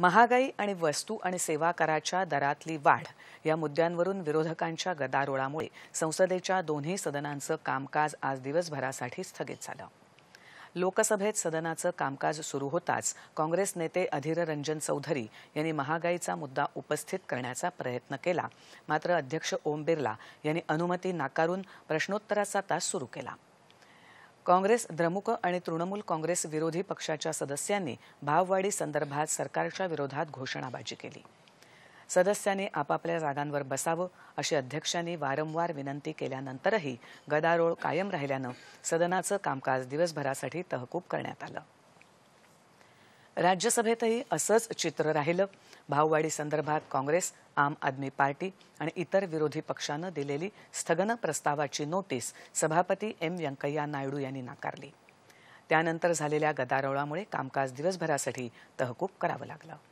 महागाई आणि वस्तू आणि सेवा कराच्या दरातली वाढ या मुद्द्यांवरून विरोधकांच्या गदारोळामुळे संसदेच्या दोन्ही सदनांचं कामकाज आज दिवसभरासाठी स्थगित झालं लोकसभेत सदनाचं कामकाज सुरू होताच काँग्रेस नेते अधीर रंजन चौधरी यांनी महागाईचा मुद्दा उपस्थित करण्याचा प्रयत्न केला मात्र अध्यक्ष ओम बिर्ला यांनी अनुमती नाकारून प्रश्नोत्तराचा तास सुरू केला काँग्रेस द्रमुक आणि तृणमूल काँग्रेस विरोधी पक्षाच्या सदस्यांनी भाववाढी संदर्भात सरकारच्या विरोधात घोषणाबाजी केली सदस्यांनी आपापल्या जागांवर बसावं अशी अध्यक्षांनी वारंवार विनंती केल्यानंतरही गदारोळ कायम राहिल्यानं सदनाचं कामकाज दिवसभरासाठी तहकूब करण्यात आलं राज्यसभेतही असंच चित्र राहिलं भाववाढी संदर्भात काँग्रेस आम आदमी पार्टी आणि इतर विरोधी पक्षानं दिलेली स्थगन प्रस्तावाची नोटीस सभापती एम व्यंकय्या नायडू यांनी नाकारली त्यानंतर झालेल्या गदारोळामुळे कामकाज दिवसभरासाठी तहकूब करावं लागलं